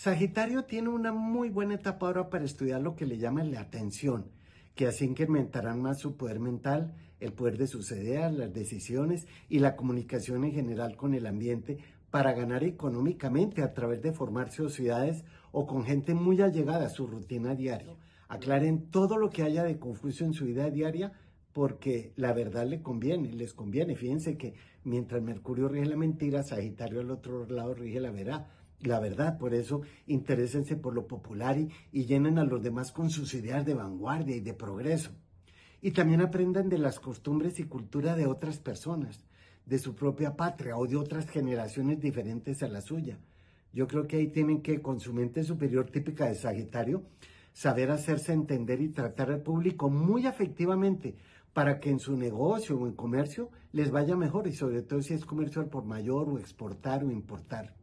Sagitario tiene una muy buena etapa ahora para estudiar lo que le llaman la atención, que así incrementarán más su poder mental, el poder de sus ideas, las decisiones y la comunicación en general con el ambiente para ganar económicamente a través de formar sociedades o con gente muy allegada a su rutina diaria. Aclaren todo lo que haya de confuso en su vida diaria porque la verdad le conviene, les conviene. Fíjense que mientras Mercurio rige la mentira, Sagitario al otro lado rige la verdad la verdad, por eso interésense por lo popular y, llenen a los demás con sus ideas de vanguardia y de progreso. Y también aprendan de las costumbres y cultura de otras personas, de su propia patria o de otras generaciones diferentes a la suya. Yo creo que ahí tienen que, con su mente superior típica de Sagitario, saber hacerse entender y tratar al público muy afectivamente para que en su negocio o en comercio les vaya mejor y sobre todo si es comercio por mayor o exportar o importar.